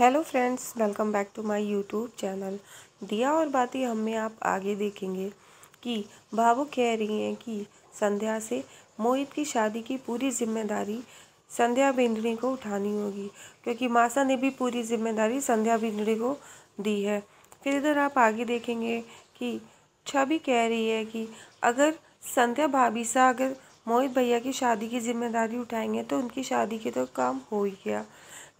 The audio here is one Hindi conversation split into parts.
hello friends welcome back to my YouTube channel दिया और बातें हमें आप आगे देखेंगे कि भावुक कह रही हैं कि संध्या से मोहित की शादी की पूरी जिम्मेदारी संध्या बिंदड़ी को उठानी होगी क्योंकि मासा ने भी पूरी जिम्मेदारी संध्या बिंदड़ी को दी है फिर इधर आप आगे देखेंगे कि छवि कह रही है कि अगर संध्या भाभी सा अगर मोहित भैया की शादी की जिम्मेदारी उठाएंगे तो उनकी शादी के तो काम हो ही गया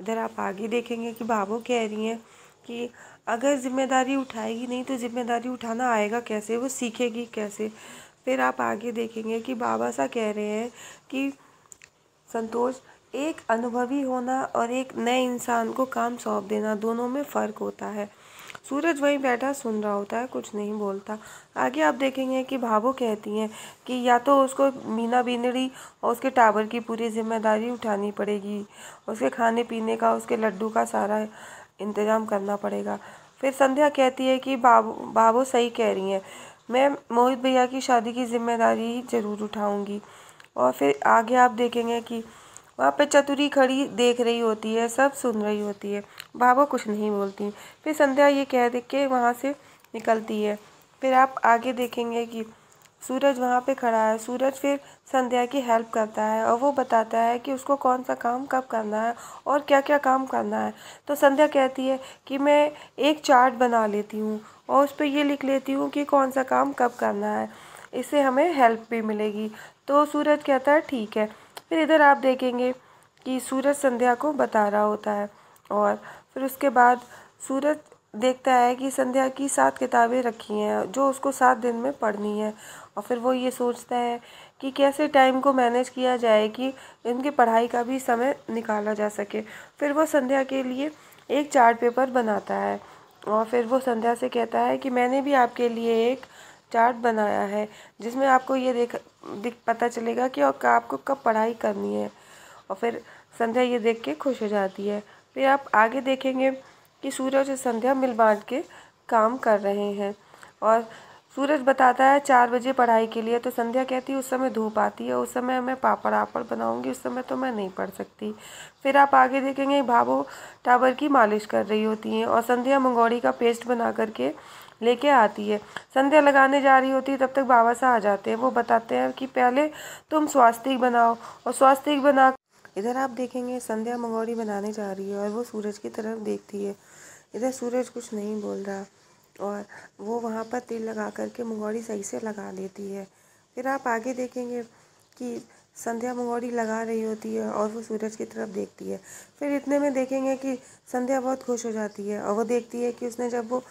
इधर आप आगे देखेंगे कि भावो कह रही हैं कि अगर ज़िम्मेदारी उठाएगी नहीं तो ज़िम्मेदारी उठाना आएगा कैसे वो सीखेगी कैसे फिर आप आगे देखेंगे कि बाबा सा कह रहे हैं कि संतोष एक अनुभवी होना और एक नए इंसान को काम सौंप देना दोनों में फ़र्क होता है सूरज वहीं बैठा सुन रहा होता है कुछ नहीं बोलता आगे आप देखेंगे कि भावो कहती हैं कि या तो उसको मीना बीनड़ी और उसके टावर की पूरी जिम्मेदारी उठानी पड़ेगी उसके खाने पीने का उसके लड्डू का सारा इंतज़ाम करना पड़ेगा फिर संध्या कहती है कि बाबू बाबू सही कह रही हैं मैं मोहित भैया की शादी की जिम्मेदारी ज़रूर उठाऊंगी और फिर आगे आप देखेंगे कि वहाँ पे चतुरी खड़ी देख रही होती है सब सुन रही होती है भाभा कुछ नहीं बोलती फिर संध्या ये कह देख के वहाँ से निकलती है फिर आप आगे देखेंगे कि सूरज वहाँ पे खड़ा है सूरज फिर संध्या की हेल्प करता है और वो बताता है कि उसको कौन सा काम कब करना है और क्या क्या काम करना है तो संध्या कहती है कि मैं एक चार्ट बना लेती हूँ और उस पर ये लिख लेती हूँ कि कौन सा काम कब करना है इससे हमें हेल्प भी मिलेगी तो सूरज कहता है ठीक है फिर इधर आप देखेंगे कि सूरज संध्या को बता रहा होता है और फिर उसके बाद सूरज देखता है कि संध्या की सात किताबें रखी हैं जो उसको सात दिन में पढ़नी है और फिर वो ये सोचता है कि कैसे टाइम को मैनेज किया जाए कि इनकी पढ़ाई का भी समय निकाला जा सके फिर वो संध्या के लिए एक चार्ट पेपर बनाता है और फिर वो संध्या से कहता है कि मैंने भी आपके लिए एक चार्ट बनाया है जिसमें आपको ये देख दिख पता चलेगा कि और आपको कब पढ़ाई करनी है और फिर संध्या ये देख के खुश हो जाती है फिर आप आगे देखेंगे कि सूरज और संध्या मिल बांट के काम कर रहे हैं और सूरज बताता है चार बजे पढ़ाई के लिए तो संध्या कहती है उस समय धूप आती है उस समय मैं पापड़ आपड़ बनाऊंगी उस समय तो मैं नहीं पढ़ सकती फिर आप आगे देखेंगे भावो टावर की मालिश कर रही होती हैं और संध्या मंगौड़ी का पेस्ट बना करके लेके आती है संध्या लगाने जा रही होती है तब तक बाबा साहब आ जाते हैं वो बताते हैं कि पहले तुम स्वास्तिक बनाओ और स्वास्तिक बना इधर आप देखेंगे संध्या मंगोड़ी बनाने जा रही है और वो सूरज की तरफ देखती है इधर सूरज कुछ नहीं बोल रहा और वो वहाँ पर तिल लगा करके मंगोड़ी सही से लगा देती है फिर आप आगे देखेंगे कि संध्या मंगोड़ी लगा रही होती है और वो सूरज की तरफ देखती है फिर इतने में देखेंगे कि संध्या बहुत खुश हो जाती है और वो देखती है कि उसने जब वो